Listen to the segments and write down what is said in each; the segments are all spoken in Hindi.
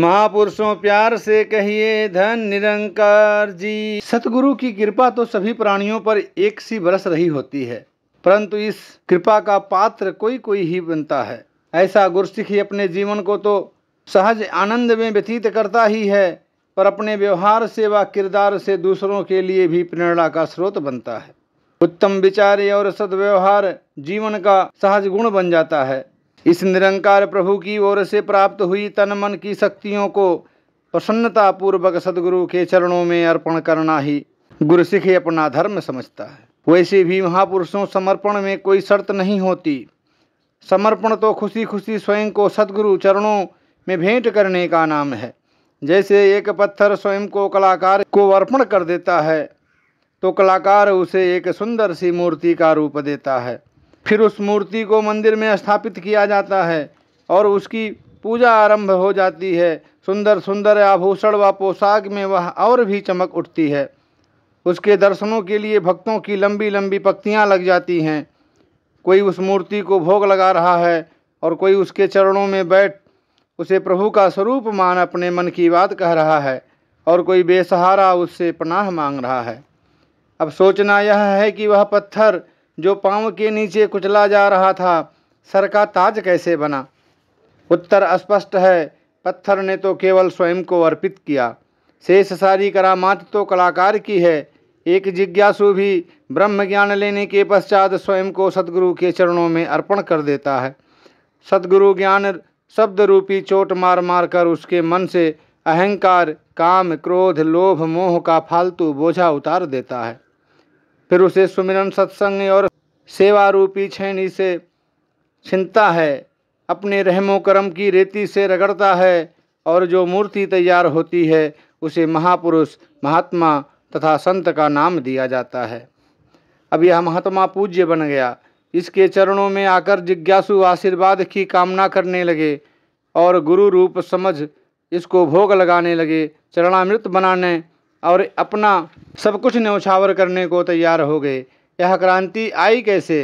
महापुरुषों प्यार से कहिए धन निरंकार जी सतगुरु की कृपा तो सभी प्राणियों पर एक सी बरस रही होती है परंतु इस कृपा का पात्र कोई कोई ही बनता है ऐसा गुरसिख ही अपने जीवन को तो सहज आनंद में व्यतीत करता ही है पर अपने व्यवहार से व किरदार से दूसरों के लिए भी प्रेरणा का स्रोत बनता है उत्तम विचार और सदव्यवहार जीवन का सहज गुण बन जाता है इस निरंकार प्रभु की ओर से प्राप्त हुई तन मन की शक्तियों को प्रसन्नतापूर्वक सदगुरु के चरणों में अर्पण करना ही गुरु सिख अपना धर्म समझता है वैसे भी महापुरुषों समर्पण में कोई शर्त नहीं होती समर्पण तो खुशी खुशी स्वयं को सदगुरु चरणों में भेंट करने का नाम है जैसे एक पत्थर स्वयं को कलाकार को अर्पण कर देता है तो कलाकार उसे एक सुंदर सी मूर्ति का रूप देता है फिर उस मूर्ति को मंदिर में स्थापित किया जाता है और उसकी पूजा आरंभ हो जाती है सुंदर सुंदर आभूषण व पोशाक में वह और भी चमक उठती है उसके दर्शनों के लिए भक्तों की लंबी लंबी पक्तियाँ लग जाती हैं कोई उस मूर्ति को भोग लगा रहा है और कोई उसके चरणों में बैठ उसे प्रभु का स्वरूप मान अपने मन की बात कह रहा है और कोई बेसहारा उससे पनाह मांग रहा है अब सोचना यह है कि वह पत्थर जो पाँव के नीचे कुचला जा रहा था सर का ताज कैसे बना उत्तर अस्पष्ट है पत्थर ने तो केवल स्वयं को अर्पित किया शेष सारी करामात तो कलाकार की है एक जिज्ञासु भी ब्रह्म ज्ञान लेने के पश्चात स्वयं को सदगुरु के चरणों में अर्पण कर देता है सदगुरु ज्ञान शब्द रूपी चोट मार मार कर उसके मन से अहंकार काम क्रोध लोभ मोह का फालतू बोझा उतार देता है फिर उसे सुमिरन सत्संग और सेवा रूपी छैनी से छिनता है अपने रहमो करम की रेती से रगड़ता है और जो मूर्ति तैयार होती है उसे महापुरुष महात्मा तथा संत का नाम दिया जाता है अब यह महात्मा पूज्य बन गया इसके चरणों में आकर जिज्ञासु आशीर्वाद की कामना करने लगे और गुरु रूप समझ इसको भोग लगाने लगे चरणामृत बनाने और अपना सब कुछ न्यौछावर करने को तैयार हो गए यह क्रांति आई कैसे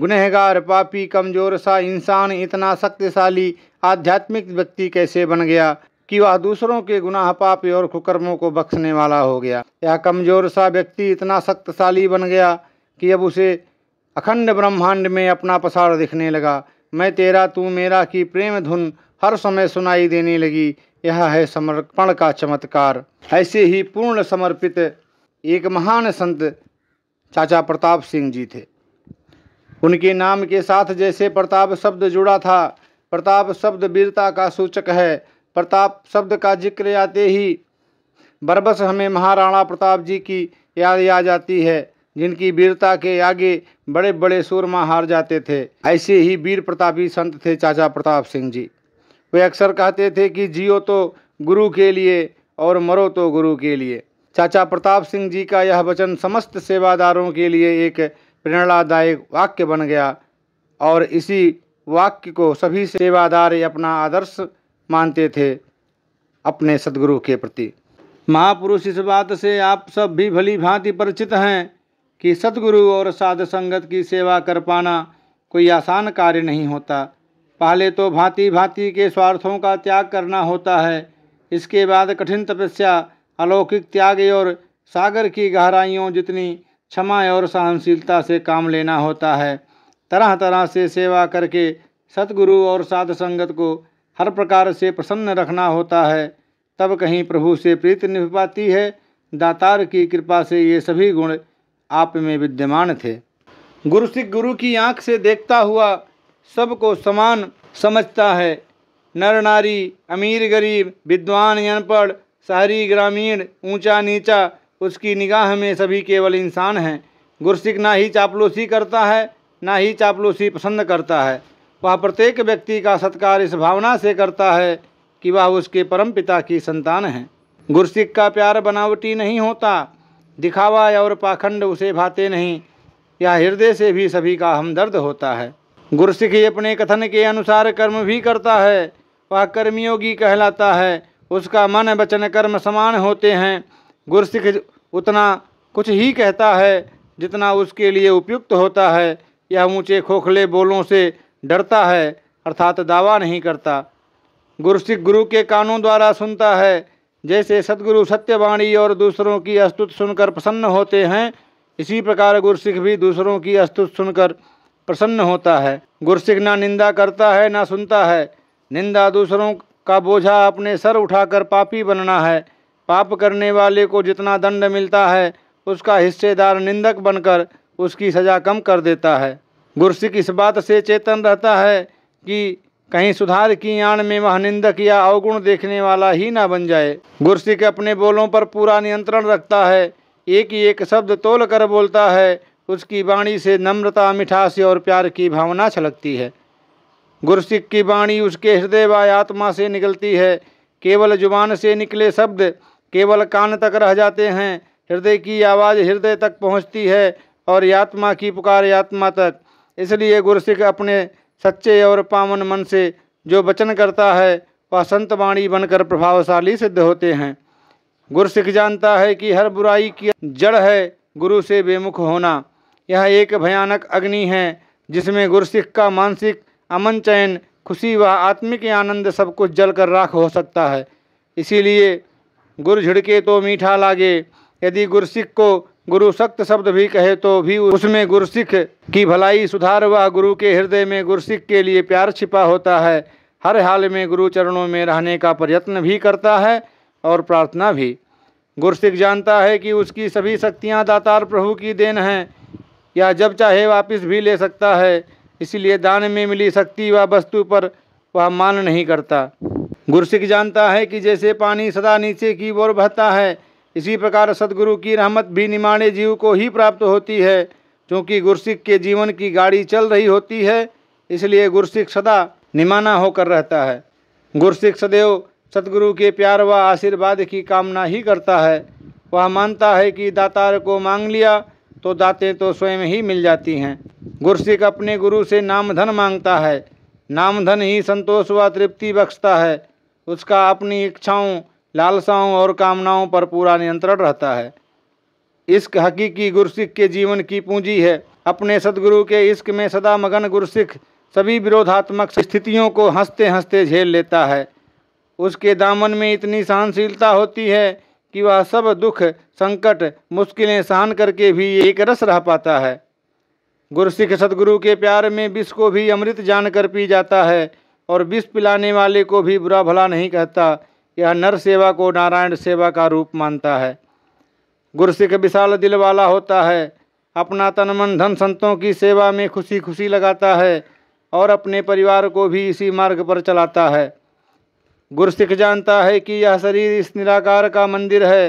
गुनहगार पापी कमज़ोर सा इंसान इतना शक्तिशाली आध्यात्मिक व्यक्ति कैसे बन गया कि वह दूसरों के गुनाह पाप और कुकर्मों को बख्शने वाला हो गया यह कमज़ोर सा व्यक्ति इतना शक्तिशाली बन गया कि अब उसे अखंड ब्रह्मांड में अपना पसार दिखने लगा मैं तेरा तू मेरा की प्रेम धुन हर समय सुनाई देने लगी यह है समर्पण का चमत्कार ऐसे ही पूर्ण समर्पित एक महान संत चाचा प्रताप सिंह जी थे उनके नाम के साथ जैसे प्रताप शब्द जुड़ा था प्रताप शब्द वीरता का सूचक है प्रताप शब्द का जिक्र आते ही बरबस हमें महाराणा प्रताप जी की याद आ जाती है जिनकी वीरता के आगे बड़े बड़े सूरमा हार जाते थे ऐसे ही वीर प्रतापी संत थे चाचा प्रताप सिंह जी वे अक्सर कहते थे कि जियो तो गुरु के लिए और मरो तो गुरु के लिए चाचा प्रताप सिंह जी का यह वचन समस्त सेवादारों के लिए एक प्रेरणादायक वाक्य बन गया और इसी वाक्य को सभी सेवादार अपना आदर्श मानते थे अपने सदगुरु के प्रति महापुरुष इस बात से आप सब भी भली भांति परिचित हैं कि सदगुरु और साध संगत की सेवा कर पाना कोई आसान कार्य नहीं होता पहले तो भांति भांति के स्वार्थों का त्याग करना होता है इसके बाद कठिन तपस्या अलौकिक त्याग और सागर की गहराइयों जितनी क्षमा और सहनशीलता से काम लेना होता है तरह तरह से सेवा करके सतगुरु और साध संगत को हर प्रकार से प्रसन्न रखना होता है तब कहीं प्रभु से प्रीत निभ पाती है दातार की कृपा से ये सभी गुण आप में विद्यमान थे गुरु सिख गुरु की आँख से देखता हुआ सबको समान समझता है नर नारी अमीर गरीब विद्वान अनपढ़ शहरी ग्रामीण ऊंचा नीचा उसकी निगाह में सभी केवल इंसान हैं गुरसिक ना ही चापलूसी करता है ना ही चापलूसी पसंद करता है वह प्रत्येक व्यक्ति का सत्कार इस भावना से करता है कि वह उसके परम पिता की संतान है गुरसिक का प्यार बनावटी नहीं होता दिखावा और पाखंड उसे भाते नहीं यह हृदय से भी सभी का हमदर्द होता है गुरसिख अपने कथन के अनुसार कर्म भी करता है वह कर्मयोगी कहलाता है उसका मन वचन कर्म समान होते हैं गुरसिख उतना कुछ ही कहता है जितना उसके लिए उपयुक्त होता है यह ऊँचे खोखले बोलों से डरता है अर्थात दावा नहीं करता गुरसिख गुरु के कानों द्वारा सुनता है जैसे सदगुरु सत्यवाणी और दूसरों की अस्तुत सुनकर प्रसन्न होते हैं इसी प्रकार गुरसिख भी दूसरों की अस्तुत सुनकर प्रसन्न होता है गुरसिख ना निंदा करता है ना सुनता है निंदा दूसरों का बोझा अपने सर उठाकर पापी बनना है पाप करने वाले को जितना दंड मिलता है उसका हिस्सेदार निंदक बनकर उसकी सज़ा कम कर देता है गुरसिख इस बात से चेतन रहता है कि कहीं सुधार की आण में वह निंदक या अवगुण देखने वाला ही ना बन जाए गुरसिख अपने बोलों पर पूरा नियंत्रण रखता है एक ही एक शब्द तोल कर बोलता है उसकी वाणी से नम्रता मिठास और प्यार की भावना छलकती है गुरसिख की वाणी उसके हृदय व आत्मा से निकलती है केवल जुबान से निकले शब्द केवल कान तक रह जाते हैं हृदय की आवाज़ हृदय तक पहुंचती है और यात्मा की पुकार यात्मा तक इसलिए गुरसिख अपने सच्चे और पावन मन से जो वचन करता है वह संत वाणी बनकर प्रभावशाली सिद्ध होते हैं गुरसिख जानता है कि हर बुराई की जड़ है गुरु से बेमुख होना यह एक भयानक अग्नि है जिसमें गुरसिख का मानसिक अमन चयन खुशी व आत्मिक आनंद सब कुछ जल कर राख हो सकता है इसीलिए गुरु झिड़के तो मीठा लागे यदि गुरसिख को गुरु सख्त शब्द भी कहे तो भी उसमें गुरसिख की भलाई सुधार व गुरु के हृदय में गुरसिख के लिए प्यार छिपा होता है हर हाल में गुरु चरणों में रहने का प्रयत्न भी करता है और प्रार्थना भी गुरसिख जानता है कि उसकी सभी शक्तियाँ दातार प्रभु की देन हैं या जब चाहे वापस भी ले सकता है इसलिए दान में मिली शक्ति व वस्तु पर वह मान नहीं करता गुरसिख जानता है कि जैसे पानी सदा नीचे की ओर बहता है इसी प्रकार सदगुरु की रहमत भी निमाणे जीव को ही प्राप्त होती है क्योंकि गुरसिख के जीवन की गाड़ी चल रही होती है इसलिए गुरसिख सदा निमाना होकर रहता है गुरसिख सदैव सदगुरु के प्यार व आशीर्वाद की कामना ही करता है वह मानता है कि दातार को मांग लिया तो दातें तो स्वयं ही मिल जाती हैं गुरसिक अपने गुरु से नाम धन मांगता है नाम धन ही संतोष व तृप्ति बख्शता है उसका अपनी इच्छाओं लालसाओं और कामनाओं पर पूरा नियंत्रण रहता है इश्क हकीकी गुरसिख के जीवन की पूंजी है अपने सदगुरु के इश्क में सदा मगन गुरसिख सभी विरोधात्मक स्थितियों को हंसते हंसते झेल लेता है उसके दामन में इतनी सहनशीलता होती है कि वह सब दुख संकट मुश्किलें सहन करके भी एक रस रह पाता है गुरसिख सदगुरु के प्यार में विष को भी अमृत जानकर पी जाता है और विष पिलाने वाले को भी बुरा भला नहीं कहता यह नर सेवा को नारायण सेवा का रूप मानता है गुरसिख विशाल दिल वाला होता है अपना तन मन धन संतों की सेवा में खुशी खुशी लगाता है और अपने परिवार को भी इसी मार्ग पर चलाता है गुरसिख जानता है कि यह शरीर इस निराकार का मंदिर है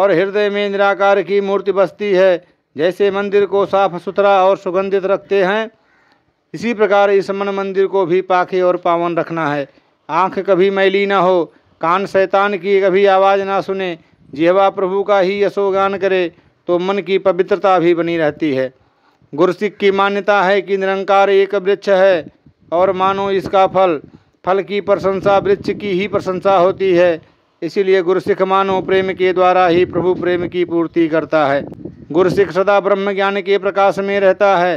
और हृदय में निराकार की मूर्ति बसती है जैसे मंदिर को साफ सुथरा और सुगंधित रखते हैं इसी प्रकार इस मन मंदिर को भी पाखे और पावन रखना है आँख कभी मैली ना हो कान शैतान की कभी आवाज़ ना सुने जिहवा प्रभु का ही यशोगान करे तो मन की पवित्रता भी बनी रहती है गुरसिख की मान्यता है कि निरंकार एक वृक्ष है और मानो इसका फल फल की प्रशंसा वृक्ष की ही प्रशंसा होती है इसीलिए गुरुसिख मानव प्रेम के द्वारा ही प्रभु प्रेम की पूर्ति करता है गुरुसिख सदा ब्रह्म ज्ञान के प्रकाश में रहता है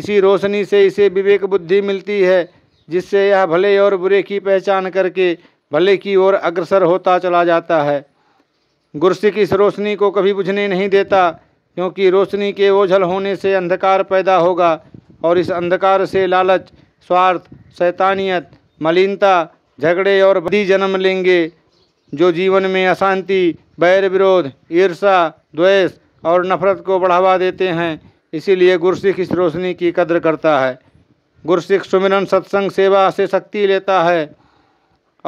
इसी रोशनी से इसे विवेक बुद्धि मिलती है जिससे यह भले और बुरे की पहचान करके भले की ओर अग्रसर होता चला जाता है गुरसिख इस रोशनी को कभी बुझने नहीं देता क्योंकि रोशनी के ओझल होने से अंधकार पैदा होगा और इस अंधकार से लालच स्वार्थ शैतानियत मलिनता झगड़े और बदी जन्म लेंगे जो जीवन में अशांति बैर विरोध ईर्षा द्वेष और नफरत को बढ़ावा देते हैं इसीलिए गुरसिख इस रोशनी की कदर करता है गुरसिख सुमिरन सत्संग सेवा से शक्ति लेता है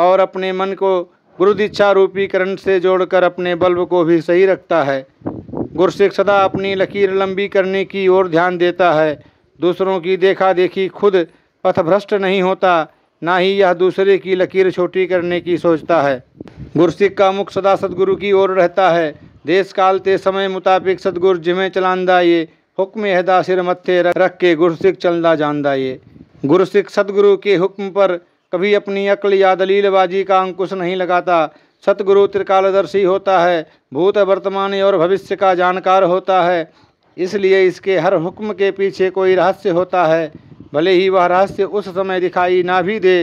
और अपने मन को गुरु दीक्षा रूपी करंट से जोड़कर अपने बल्ब को भी सही रखता है गुरसिख सदा अपनी लकीर लंबी करने की ओर ध्यान देता है दूसरों की देखा देखी खुद पथभ्रष्ट नहीं होता ना ही यह दूसरे की लकीर छोटी करने की सोचता है गुरसिख का मुख सदा सदगुरु की ओर रहता है देश काल ते समय मुताबिक सदगुरु जिमें चलांदा ये हुक्म हदा सिर मत्थे रख के गुरसिख चलना जानदा ये गुरसिख सदगुरु के हुक्म पर कभी अपनी अक्ल या दलीलबाजी का अंकुश नहीं लगाता सतगुरु त्रिकालदर्शी होता है भूत वर्तमान और भविष्य का जानकार होता है इसलिए इसके हर हुक्म के पीछे कोई रहस्य होता है भले ही वह रहस्य उस समय दिखाई ना भी दे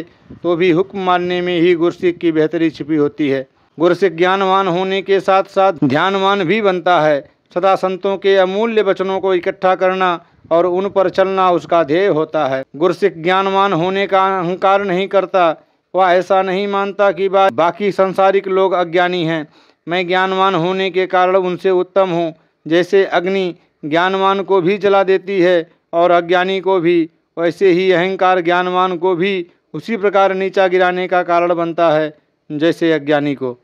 तो भी हुक्म मानने में ही गुरसिख की बेहतरी छिपी होती है गुरसिख ज्ञानवान होने के साथ साथ ध्यानवान भी बनता है सदा संतों के अमूल्य वचनों को इकट्ठा करना और उन पर चलना उसका ध्येय होता है गुरसिक ज्ञानवान होने का अहंकार नहीं करता वह ऐसा नहीं मानता कि बा, बाकी संसारिक लोग अज्ञानी हैं मैं ज्ञानवान होने के कारण उनसे उत्तम हूँ जैसे अग्नि ज्ञानवान को भी जला देती है और अज्ञानी को भी वैसे ही अहंकार ज्ञानवान को भी उसी प्रकार नीचा गिराने का कारण बनता है जैसे अज्ञानी को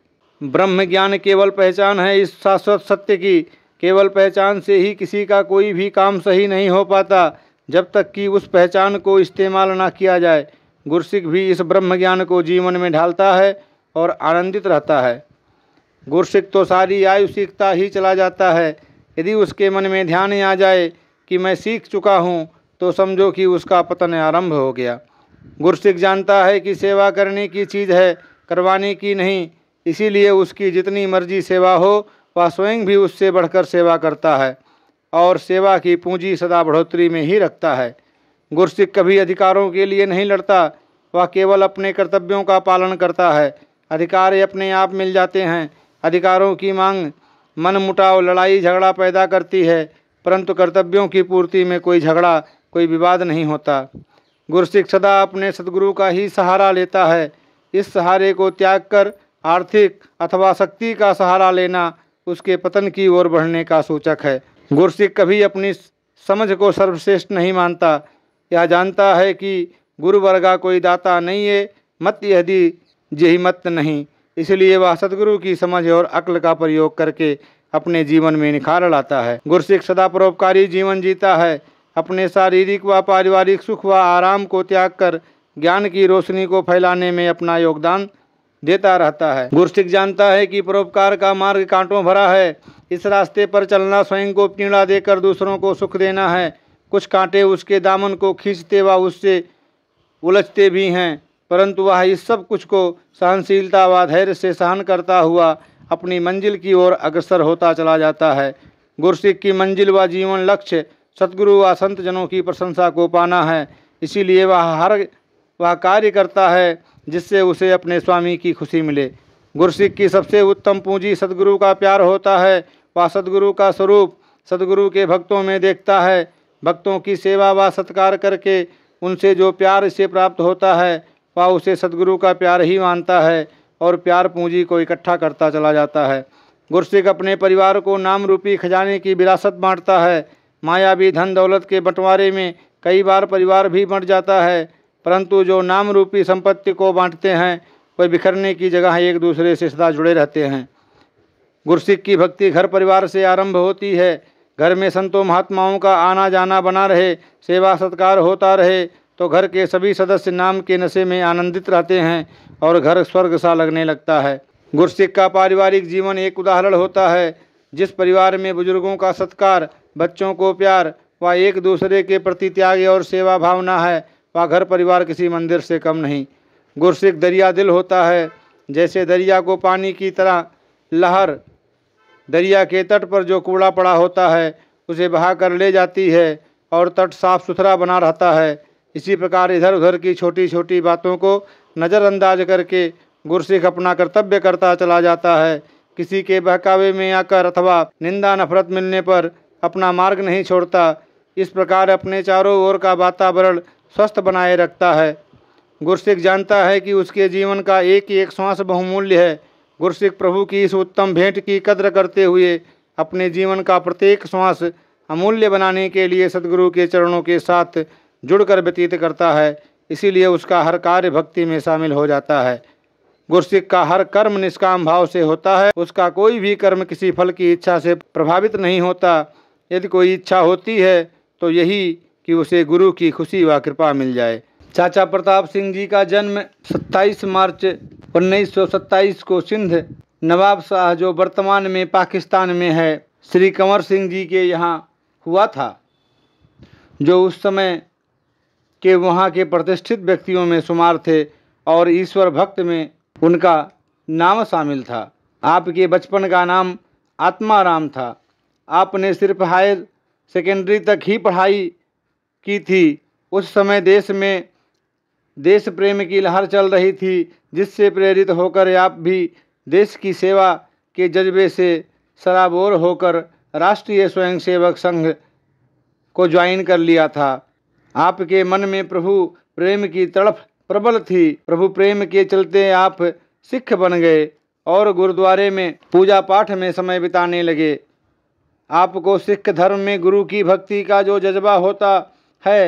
ब्रह्म ज्ञान केवल पहचान है इस शाश्वत सत्य की केवल पहचान से ही किसी का कोई भी काम सही नहीं हो पाता जब तक कि उस पहचान को इस्तेमाल ना किया जाए गुरसिक भी इस ब्रह्म ज्ञान को जीवन में ढालता है और आनंदित रहता है गुरसिक तो सारी आयु सीखता ही चला जाता है यदि उसके मन में ध्यान आ जाए कि मैं सीख चुका हूँ तो समझो कि उसका पतन आरंभ हो गया गुरसिख जानता है कि सेवा करने की चीज़ है करवाने की नहीं इसीलिए उसकी जितनी मर्जी सेवा हो वह स्वयं भी उससे बढ़कर सेवा करता है और सेवा की पूंजी सदा बढ़ोतरी में ही रखता है गुरसिख कभी अधिकारों के लिए नहीं लड़ता वह केवल अपने कर्तव्यों का पालन करता है अधिकार अपने आप मिल जाते हैं अधिकारों की मांग मन मुटाव लड़ाई झगड़ा पैदा करती है परंतु कर्तव्यों की पूर्ति में कोई झगड़ा कोई विवाद नहीं होता गुरसिख सदा अपने सदगुरु का ही सहारा लेता है इस सहारे को त्याग कर आर्थिक अथवा शक्ति का सहारा लेना उसके पतन की ओर बढ़ने का सूचक है गुरसिख कभी अपनी समझ को सर्वश्रेष्ठ नहीं मानता यह जानता है कि गुरु वर्गा कोई दाता नहीं है मत यदि यही मत नहीं इसलिए वह सदगुरु की समझ और अक्ल का प्रयोग करके अपने जीवन में निखार लाता है गुरसिख सदा परोपकारी जीवन जीता है अपने शारीरिक व पारिवारिक सुख व आराम को त्याग कर ज्ञान की रोशनी को फैलाने में अपना योगदान देता रहता है गुरसिक जानता है कि परोपकार का मार्ग कांटों भरा है इस रास्ते पर चलना स्वयं को पीड़ा देकर दूसरों को सुख देना है कुछ कांटे उसके दामन को खींचते व उससे उलझते भी हैं परंतु वह इस सब कुछ को सहनशीलता व धैर्य से सहन करता हुआ अपनी मंजिल की ओर अग्रसर होता चला जाता है गुरसिक की मंजिल व जीवन लक्ष्य सदगुरु व संत जनों की प्रशंसा को पाना है इसीलिए वह हर वह कार्य करता है जिससे उसे अपने स्वामी की खुशी मिले गुरसिख की सबसे उत्तम पूंजी सदगुरु का प्यार होता है वह सदगुरु का स्वरूप सदगुरु के भक्तों में देखता है भक्तों की सेवा व सत्कार करके उनसे जो प्यार इसे प्राप्त होता है वह उसे सदगुरु का प्यार ही मानता है और प्यार पूंजी को इकट्ठा करता चला जाता है गुरसिख अपने परिवार को नाम रूपी खजाने की विरासत बांटता है मायावी धन दौलत के बंटवारे में कई बार परिवार भी बंट जाता है परंतु जो नाम रूपी संपत्ति को बांटते हैं वे बिखरने की जगह एक दूसरे से सदा जुड़े रहते हैं गुरसिख की भक्ति घर परिवार से आरंभ होती है घर में संतों महात्माओं का आना जाना बना रहे सेवा सत्कार होता रहे तो घर के सभी सदस्य नाम के नशे में आनंदित रहते हैं और घर स्वर्ग सा लगने लगता है गुरसिख का पारिवारिक जीवन एक उदाहरण होता है जिस परिवार में बुजुर्गों का सत्कार बच्चों को प्यार व एक दूसरे के प्रति त्याग और सेवा भावना है व घर परिवार किसी मंदिर से कम नहीं गुरसिख दरिया दिल होता है जैसे दरिया को पानी की तरह लहर दरिया के तट पर जो कूड़ा पड़ा होता है उसे बहा कर ले जाती है और तट साफ सुथरा बना रहता है इसी प्रकार इधर उधर की छोटी छोटी बातों को नज़रअंदाज करके गुरसिख अपना कर्तव्य करता चला जाता है किसी के बहकावे में आकर अथवा निंदा नफरत मिलने पर अपना मार्ग नहीं छोड़ता इस प्रकार अपने चारों ओर का वातावरण स्वस्थ बनाए रखता है गुरसिख जानता है कि उसके जीवन का एक ही एक श्वास बहुमूल्य है गुरसिख प्रभु की इस उत्तम भेंट की कद्र करते हुए अपने जीवन का प्रत्येक श्वास अमूल्य बनाने के लिए सदगुरु के चरणों के साथ जुड़कर व्यतीत करता है इसीलिए उसका हर कार्य भक्ति में शामिल हो जाता है गुरसिख का हर कर्म निष्काम भाव से होता है उसका कोई भी कर्म किसी फल की इच्छा से प्रभावित नहीं होता यदि कोई इच्छा होती है तो यही कि उसे गुरु की खुशी व कृपा मिल जाए चाचा प्रताप सिंह जी का जन्म 27 मार्च उन्नीस को सिंध नवाब शाह जो वर्तमान में पाकिस्तान में है श्री कंवर सिंह जी के यहाँ हुआ था जो उस समय के वहाँ के प्रतिष्ठित व्यक्तियों में शुमार थे और ईश्वर भक्त में उनका नाम शामिल था आपके बचपन का नाम आत्माराम था आपने सिर्फ हायर सेकेंडरी तक ही पढ़ाई की थी उस समय देश में देश प्रेम की लहर चल रही थी जिससे प्रेरित होकर आप भी देश की सेवा के जज्बे से सराबोर होकर राष्ट्रीय स्वयंसेवक संघ को ज्वाइन कर लिया था आपके मन में प्रभु प्रेम की तड़प प्रबल थी प्रभु प्रेम के चलते आप सिख बन गए और गुरुद्वारे में पूजा पाठ में समय बिताने लगे आपको सिख धर्म में गुरु की भक्ति का जो जज्बा होता है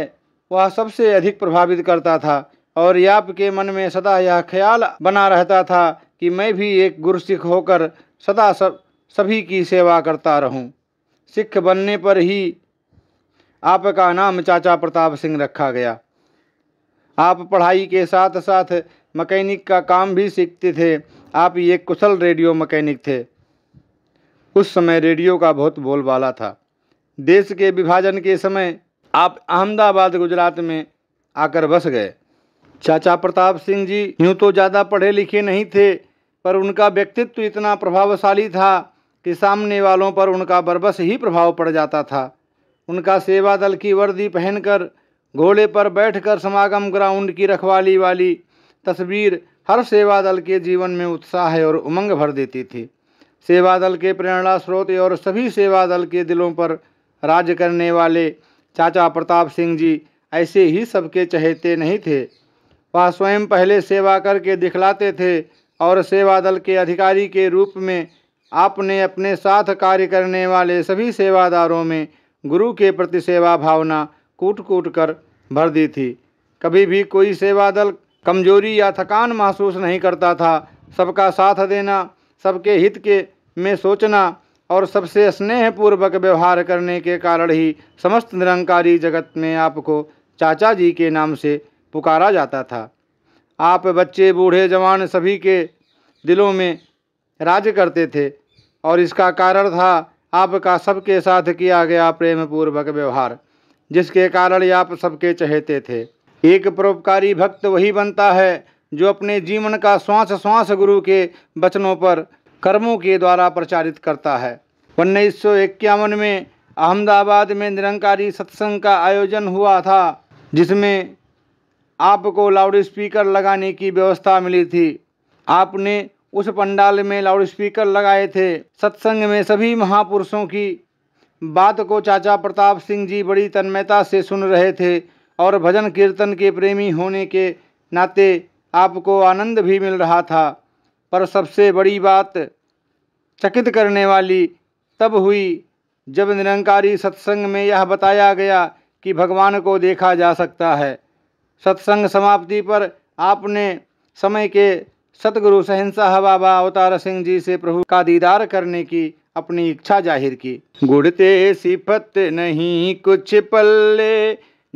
वह सबसे अधिक प्रभावित करता था और याप आपके मन में सदा यह ख्याल बना रहता था कि मैं भी एक गुरु सिख होकर सदा सब सभी की सेवा करता रहूं। सिख बनने पर ही आपका नाम चाचा प्रताप सिंह रखा गया आप पढ़ाई के साथ साथ मकैनिक का काम भी सीखते थे आप एक कुशल रेडियो मकैनिक थे उस समय रेडियो का बहुत बोलबाला था देश के विभाजन के समय आप अहमदाबाद गुजरात में आकर बस गए चाचा प्रताप सिंह जी यूँ तो ज़्यादा पढ़े लिखे नहीं थे पर उनका व्यक्तित्व इतना प्रभावशाली था कि सामने वालों पर उनका बरबस ही प्रभाव पड़ जाता था उनका सेवा दल की वर्दी पहनकर घोड़े पर बैठकर समागम ग्राउंड की रखवाली वाली तस्वीर हर सेवा दल के जीवन में उत्साह और उमंग भर देती थी सेवा दल के प्रेरणा स्रोत और सभी सेवा दल के दिलों पर राज करने वाले चाचा प्रताप सिंह जी ऐसे ही सबके चहेते नहीं थे वह स्वयं पहले सेवा करके दिखलाते थे और सेवा दल के अधिकारी के रूप में आपने अपने साथ कार्य करने वाले सभी सेवादारों में गुरु के प्रति सेवा भावना कूट कूट कर भर दी थी कभी भी कोई सेवा दल कमजोरी या थकान महसूस नहीं करता था सबका साथ देना सबके हित के में सोचना और सबसे स्नेहपूर्वक व्यवहार करने के कारण ही समस्त निरंकारी जगत में आपको चाचा जी के नाम से पुकारा जाता था आप बच्चे बूढ़े जवान सभी के दिलों में राज करते थे और इसका कारण था आपका सबके साथ किया गया प्रेम पूर्वक व्यवहार जिसके कारण आप सबके चहेते थे एक परोपकारी भक्त वही बनता है जो अपने जीवन का श्वास श्वास गुरु के वचनों पर कर्मों के द्वारा प्रचारित करता है उन्नीस में अहमदाबाद में निरंकारी सत्संग का आयोजन हुआ था जिसमें आपको लाउड स्पीकर लगाने की व्यवस्था मिली थी आपने उस पंडाल में लाउड स्पीकर लगाए थे सत्संग में सभी महापुरुषों की बात को चाचा प्रताप सिंह जी बड़ी तन्मयता से सुन रहे थे और भजन कीर्तन के प्रेमी होने के नाते आपको आनंद भी मिल रहा था पर सबसे बड़ी बात चकित करने वाली तब हुई जब निरंकारी सत्संग में यह बताया गया कि भगवान को देखा जा सकता है सत्संग समाप्ति पर आपने समय के सतगुरु सहिंसा बाबा अवतार सिंह जी से प्रभु का दीदार करने की अपनी इच्छा जाहिर की गुड़ते सिफत नहीं कुछ पल्ले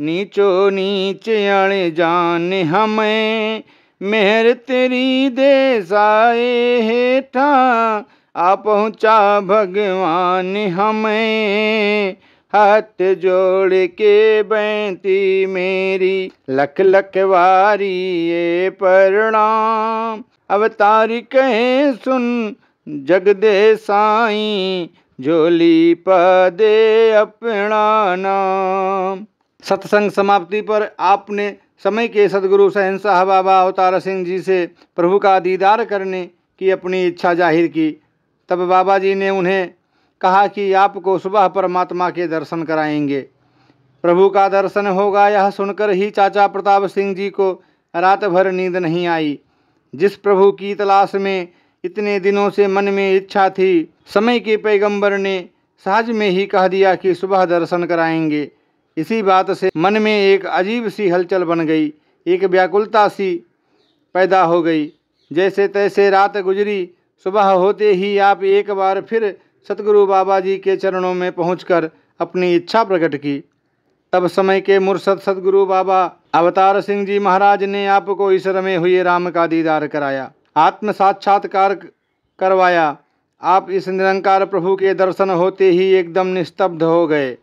नीचो नीचे अण जान हमें मेहर तेरी देसाए हेठा आ पहुँचा भगवान हमें हाथ जोड़ के बैंती मेरी लख लख वारी ये प्रणाम अवतार कहे सुन जगदेसाई साई झोली पदे अपना नाम सत्संग समाप्ति पर आपने समय के सदगुरु सहनशाह बाबा अवतार सिंह जी से प्रभु का दीदार करने की अपनी इच्छा जाहिर की तब बाबा जी ने उन्हें कहा कि आपको सुबह परमात्मा के दर्शन कराएंगे प्रभु का दर्शन होगा यह सुनकर ही चाचा प्रताप सिंह जी को रात भर नींद नहीं आई जिस प्रभु की तलाश में इतने दिनों से मन में इच्छा थी समय के पैगंबर ने सहज में ही कह दिया कि सुबह दर्शन कराएंगे इसी बात से मन में एक अजीब सी हलचल बन गई एक व्याकुलता सी पैदा हो गई जैसे तैसे रात गुजरी सुबह होते ही आप एक बार फिर सतगुरु बाबा जी के चरणों में पहुंचकर अपनी इच्छा प्रकट की तब समय के मुरसद सतगुरु बाबा अवतार सिंह जी महाराज ने आपको इस रमे हुए राम का दीदार कराया आत्म साक्षात्कार करवाया आप इस निरंकार प्रभु के दर्शन होते ही एकदम निस्तब्ध हो गए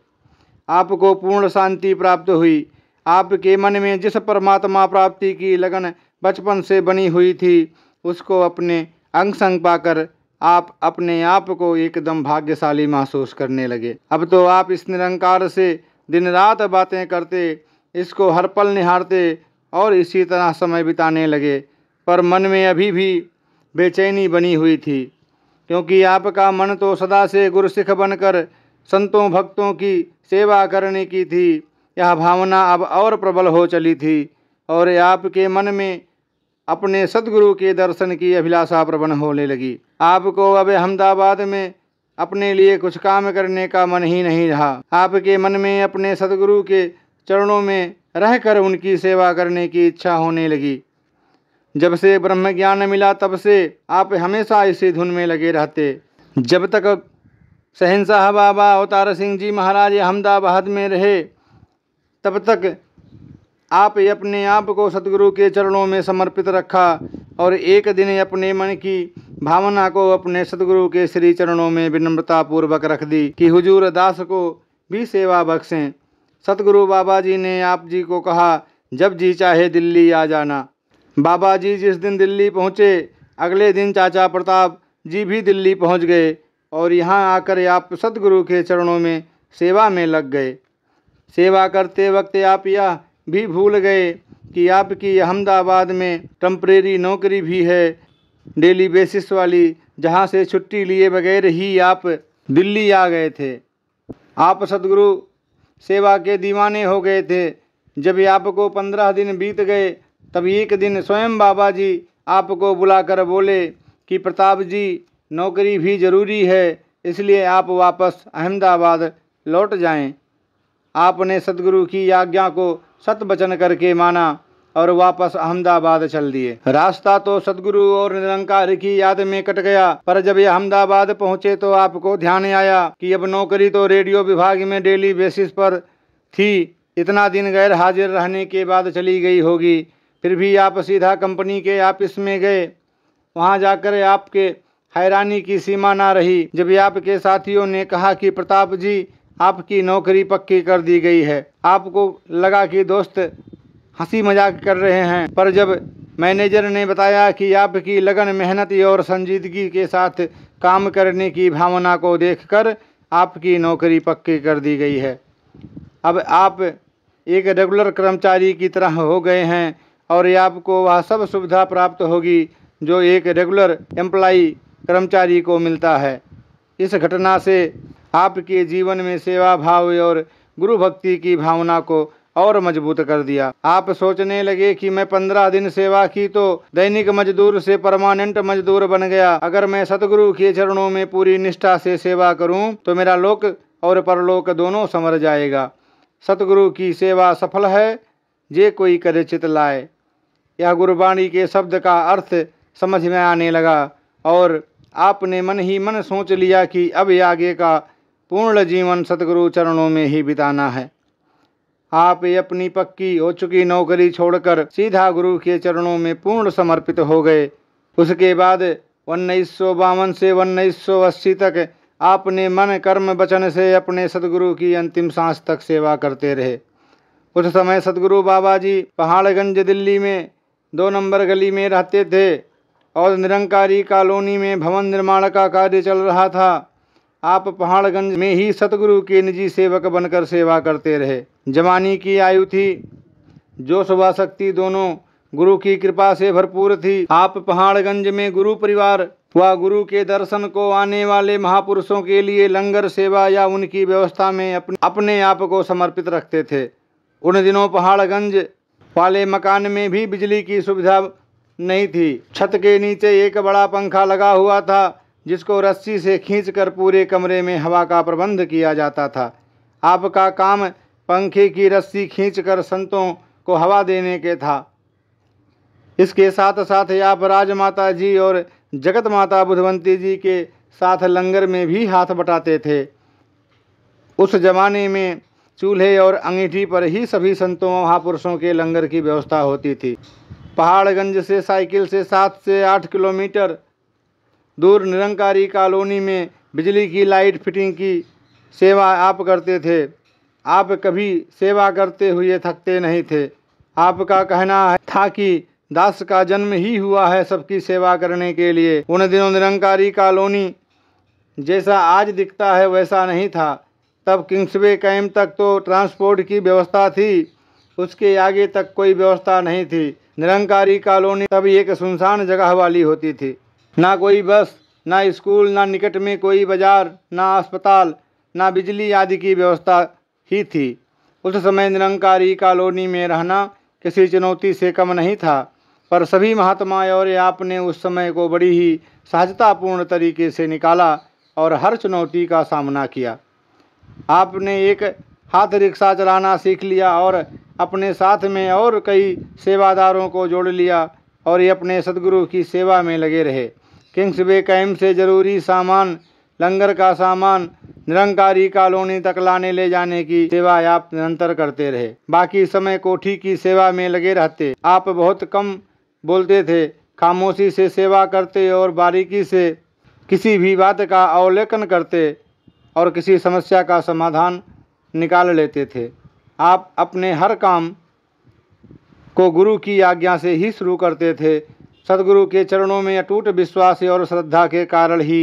आपको पूर्ण शांति प्राप्त हुई आपके मन में जिस परमात्मा प्राप्ति की लगन बचपन से बनी हुई थी उसको अपने अंग संग पाकर आप अपने आप को एकदम भाग्यशाली महसूस करने लगे अब तो आप इस निरंकार से दिन रात बातें करते इसको हर पल निहारते और इसी तरह समय बिताने लगे पर मन में अभी भी बेचैनी बनी हुई थी क्योंकि आपका मन तो सदा से गुरसिख बनकर संतों भक्तों की सेवा करने की थी यह भावना अब और प्रबल हो चली थी और आपके मन में अपने सदगुरु के दर्शन की अभिलाषा प्रबल होने लगी आपको अब अहमदाबाद में अपने लिए कुछ काम करने का मन ही नहीं रहा आपके मन में अपने सदगुरु के चरणों में रहकर उनकी सेवा करने की इच्छा होने लगी जब से ब्रह्म ज्ञान मिला तब से आप हमेशा इसी धुन में लगे रहते जब तक शहनशाह बाबा अवतार सिंह जी महाराज अहमदाबाद में रहे तब तक आप अपने आप को सतगुरु के चरणों में समर्पित रखा और एक दिन अपने मन की भावना को अपने सतगुरु के श्री चरणों में विनम्रता पूर्वक रख दी कि हुजूर दास को भी सेवा बख्शें सतगुरु बाबा जी ने आप जी को कहा जब जी चाहे दिल्ली आ जाना बाबा जी जिस दिन दिल्ली पहुँचे अगले दिन चाचा प्रताप जी भी दिल्ली पहुँच गए और यहाँ आकर आप सदगुरु के चरणों में सेवा में लग गए सेवा करते वक्त आप यह भी भूल गए कि आपकी अहमदाबाद में टम्परेरी नौकरी भी है डेली बेसिस वाली जहाँ से छुट्टी लिए बगैर ही आप दिल्ली आ गए थे आप सदगुरु सेवा के दीवाने हो गए थे जब आपको पंद्रह दिन बीत गए तब एक दिन स्वयं बाबा जी आपको बुलाकर बोले कि प्रताप जी नौकरी भी ज़रूरी है इसलिए आप वापस अहमदाबाद लौट जाएं। आपने सतगुरु की आज्ञा को सत वचन करके माना और वापस अहमदाबाद चल दिए रास्ता तो सतगुरु और निरंकार की याद में कट गया पर जब ये अहमदाबाद पहुंचे तो आपको ध्यान आया कि अब नौकरी तो रेडियो विभाग में डेली बेसिस पर थी इतना दिन गैर हाजिर रहने के बाद चली गई होगी फिर भी आप सीधा कंपनी के ऑफिस में गए वहाँ जाकर आपके हैरानी की सीमा ना रही जब आपके साथियों ने कहा कि प्रताप जी आपकी नौकरी पक्की कर दी गई है आपको लगा कि दोस्त हंसी मजाक कर रहे हैं पर जब मैनेजर ने बताया कि आपकी लगन मेहनत और संजीदगी के साथ काम करने की भावना को देखकर आपकी नौकरी पक्की कर दी गई है अब आप एक रेगुलर कर्मचारी की तरह हो गए हैं और आपको वह सब सुविधा प्राप्त होगी जो एक रेगुलर एम्प्लाई कर्मचारी को मिलता है इस घटना से आपके जीवन में सेवा भाव और गुरु भक्ति की भावना को और मजबूत कर दिया आप सोचने लगे कि मैं पंद्रह दिन सेवा की तो दैनिक मजदूर से परमानेंट मजदूर बन गया अगर मैं सतगुरु के चरणों में पूरी निष्ठा से सेवा करूं तो मेरा लोक और परलोक दोनों समर जाएगा सतगुरु की सेवा सफल है जे कोई करे चित लाए यह गुरबाणी के शब्द का अर्थ समझ में आने लगा और आपने मन ही मन सोच लिया कि अब आगे का पूर्ण जीवन सतगुरु चरणों में ही बिताना है आप अपनी पक्की हो चुकी नौकरी छोड़कर सीधा गुरु के चरणों में पूर्ण समर्पित हो गए उसके बाद उन्नीस से उन्नीस तक आपने मन कर्म वचन से अपने सदगुरु की अंतिम सांस तक सेवा करते रहे उस समय सदगुरु बाबा जी पहाड़गंज दिल्ली में दो नंबर गली में रहते थे और निरंकारी कॉलोनी में भवन निर्माण का कार्य चल रहा था आप पहाड़गंज में ही सतगुरु के निजी सेवक बनकर सेवा करते रहे जवानी की आयु थी जोश व शक्ति दोनों गुरु की कृपा से भरपूर थी आप पहाड़गंज में गुरु परिवार व गुरु के दर्शन को आने वाले महापुरुषों के लिए लंगर सेवा या उनकी व्यवस्था में अपने आप को समर्पित रखते थे उन दिनों पहाड़गंज वाले मकान में भी बिजली की सुविधा नहीं थी छत के नीचे एक बड़ा पंखा लगा हुआ था जिसको रस्सी से खींचकर पूरे कमरे में हवा का प्रबंध किया जाता था आपका काम पंखे की रस्सी खींचकर संतों को हवा देने के था इसके साथ साथ आप राजमाता जी और जगत माता बुधवंती जी के साथ लंगर में भी हाथ बटाते थे उस जमाने में चूल्हे और अंगीठी पर ही सभी संतों महापुरुषों के लंगर की व्यवस्था होती थी पहाड़गंज से साइकिल से सात से आठ किलोमीटर दूर निरंकारी कॉलोनी में बिजली की लाइट फिटिंग की सेवा आप करते थे आप कभी सेवा करते हुए थकते नहीं थे आपका कहना था कि दास का जन्म ही हुआ है सबकी सेवा करने के लिए उन दिनों निरंकारी कॉलोनी जैसा आज दिखता है वैसा नहीं था तब किंग्सवे कैम तक तो ट्रांसपोर्ट की व्यवस्था थी उसके आगे तक कोई व्यवस्था नहीं थी निरंकारी कॉलोनी तब एक सुनसान जगह वाली होती थी ना कोई बस ना स्कूल ना निकट में कोई बाजार ना अस्पताल ना बिजली आदि की व्यवस्था ही थी उस समय निरंकारी कॉलोनी में रहना किसी चुनौती से कम नहीं था पर सभी महात्मा और आपने उस समय को बड़ी ही सहजतापूर्ण तरीके से निकाला और हर चुनौती का सामना किया आपने एक हाथ रिक्शा चलाना सीख लिया और अपने साथ में और कई सेवादारों को जोड़ लिया और ये अपने सदगुरु की सेवा में लगे रहे किंग्स बे कैम से ज़रूरी सामान लंगर का सामान निरंकारी कॉलोनी तक लाने ले जाने की सेवा आप निरंतर करते रहे बाकी समय कोठी की सेवा में लगे रहते आप बहुत कम बोलते थे खामोशी से सेवा करते और बारीकी से किसी भी बात का अवलोकन करते और किसी समस्या का समाधान निकाल लेते थे आप अपने हर काम को गुरु की आज्ञा से ही शुरू करते थे सदगुरु के चरणों में अटूट विश्वास और श्रद्धा के कारण ही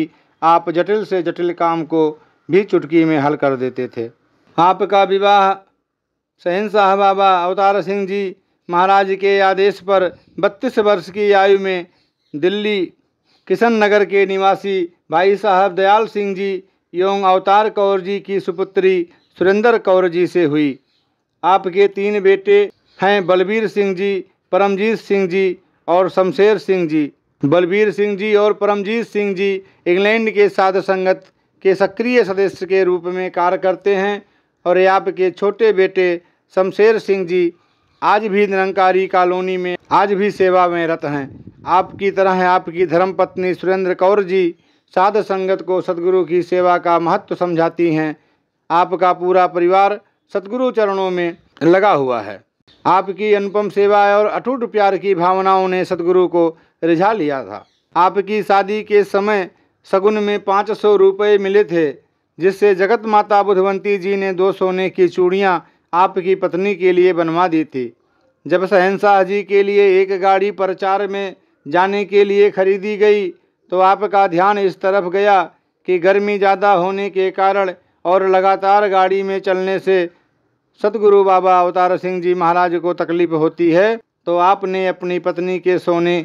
आप जटिल से जटिल काम को भी चुटकी में हल कर देते थे आपका विवाह सहन साहब बाबा अवतार सिंह जी महाराज के आदेश पर 32 वर्ष की आयु में दिल्ली किशन नगर के निवासी भाई साहब दयाल सिंह जी एवं अवतार कौर जी की सुपुत्री सुरेंद्र कौर जी से हुई आपके तीन बेटे हैं बलबीर सिंह जी परमजीत सिंह जी और शमशेर सिंह जी बलबीर सिंह जी और परमजीत सिंह जी इंग्लैंड के साथ संगत के सक्रिय सदस्य के रूप में कार्य करते हैं और ये आपके छोटे बेटे शमशेर सिंह जी आज भी निरंकारी कॉलोनी में आज भी सेवा में रत हैं आपकी तरह है आपकी धर्मपत्नी सुरेंद्र कौर जी साध संगत को सदगुरु की सेवा का महत्व समझाती हैं आपका पूरा परिवार सदगुरु चरणों में लगा हुआ है आपकी अनुपम सेवा और अटूट प्यार की भावनाओं ने सदगुरु को रिझा लिया था आपकी शादी के समय सगुन में पाँच सौ रुपये मिले थे जिससे जगत माता बुधवंती जी ने दो सोने की चूड़ियाँ आपकी पत्नी के लिए बनवा दी थी जब सहनशाह जी के लिए एक गाड़ी प्रचार में जाने के लिए खरीदी गई तो आपका ध्यान इस तरफ गया कि गर्मी ज़्यादा होने के कारण और लगातार गाड़ी में चलने से सतगुरु बाबा अवतार सिंह जी महाराज को तकलीफ होती है तो आपने अपनी पत्नी के सोने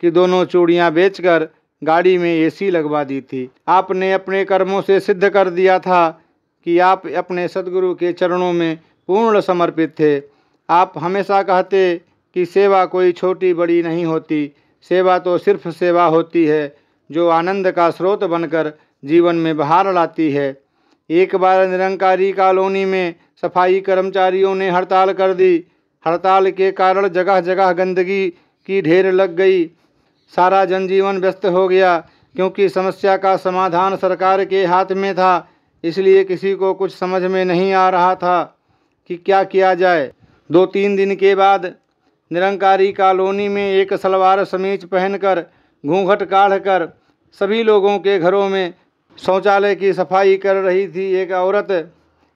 की दोनों चूड़ियाँ बेचकर गाड़ी में एसी लगवा दी थी आपने अपने कर्मों से सिद्ध कर दिया था कि आप अपने सदगुरु के चरणों में पूर्ण समर्पित थे आप हमेशा कहते कि सेवा कोई छोटी बड़ी नहीं होती सेवा तो सिर्फ सेवा होती है जो आनंद का स्रोत बनकर जीवन में बहार लाती है एक बार निरंकारी कॉलोनी में सफाई कर्मचारियों ने हड़ताल कर दी हड़ताल के कारण जगह जगह गंदगी की ढेर लग गई सारा जनजीवन व्यस्त हो गया क्योंकि समस्या का समाधान सरकार के हाथ में था इसलिए किसी को कुछ समझ में नहीं आ रहा था कि क्या किया जाए दो तीन दिन के बाद निरंकारी कॉलोनी में एक सलवार समीज पहनकर घूंघट काढ़ कर सभी लोगों के घरों में शौचालय की सफाई कर रही थी एक औरत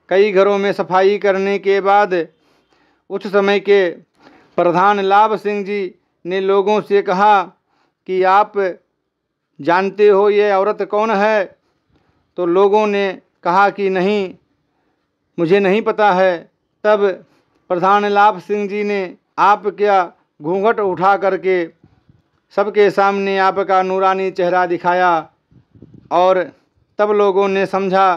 कई घरों में सफाई करने के बाद उस समय के प्रधान लाभ सिंह जी ने लोगों से कहा कि आप जानते हो ये औरत कौन है तो लोगों ने कहा कि नहीं मुझे नहीं पता है तब प्रधान लाभ सिंह जी ने आप क्या घूंघट उठा करके सबके सामने आपका नूरानी चेहरा दिखाया और तब लोगों ने समझा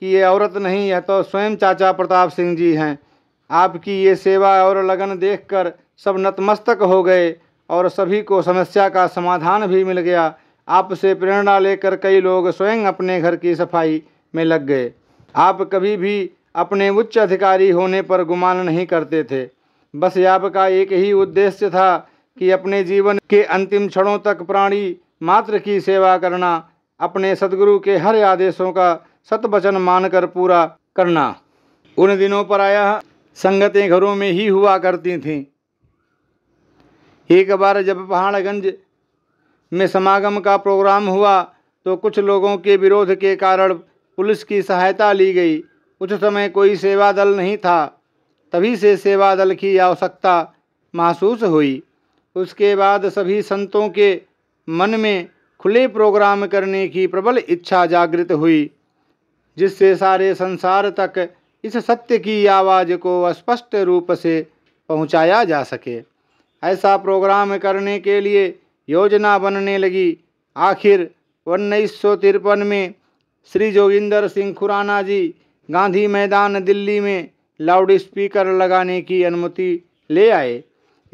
कि ये औरत नहीं है तो स्वयं चाचा प्रताप सिंह जी हैं आपकी ये सेवा और लगन देखकर सब नतमस्तक हो गए और सभी को समस्या का समाधान भी मिल गया आपसे प्रेरणा लेकर कई लोग स्वयं अपने घर की सफाई में लग गए आप कभी भी अपने उच्च अधिकारी होने पर गुमान नहीं करते थे बस आपका एक ही उद्देश्य था कि अपने जीवन के अंतिम क्षणों तक प्राणी मात्र की सेवा करना अपने सदगुरु के हर आदेशों का सत वचन मानकर पूरा करना उन दिनों पर आया संगतें घरों में ही हुआ करती थीं एक बार जब पहाड़गंज में समागम का प्रोग्राम हुआ तो कुछ लोगों के विरोध के कारण पुलिस की सहायता ली गई उस समय कोई सेवा दल नहीं था तभी से सेवा दल की आवश्यकता महसूस हुई उसके बाद सभी संतों के मन में खुले प्रोग्राम करने की प्रबल इच्छा जागृत हुई जिससे सारे संसार तक इस सत्य की आवाज़ को स्पष्ट रूप से पहुंचाया जा सके ऐसा प्रोग्राम करने के लिए योजना बनने लगी आखिर उन्नीस में श्री जोगिंदर सिंह खुराना जी गांधी मैदान दिल्ली में लाउड स्पीकर लगाने की अनुमति ले आए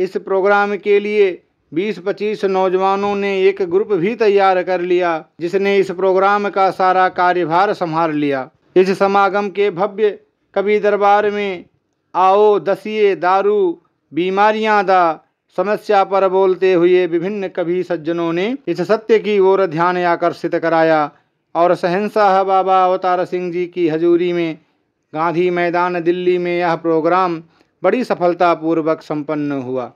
इस प्रोग्राम के लिए बीस-पच्चीस नौजवानों ने एक ग्रुप भी तैयार कर लिया जिसने इस प्रोग्राम का सारा कार्यभार संभाल लिया इस समागम के भव्य कवि दरबार में आओ दसिए दारू बीमारियां दा समस्या पर बोलते हुए विभिन्न कवि सज्जनों ने इस सत्य की ओर ध्यान आकर्षित कराया और सहनशाह बाबा अवतार सिंह जी की हजूरी में गांधी मैदान दिल्ली में यह प्रोग्राम बड़ी सफलतापूर्वक संपन्न हुआ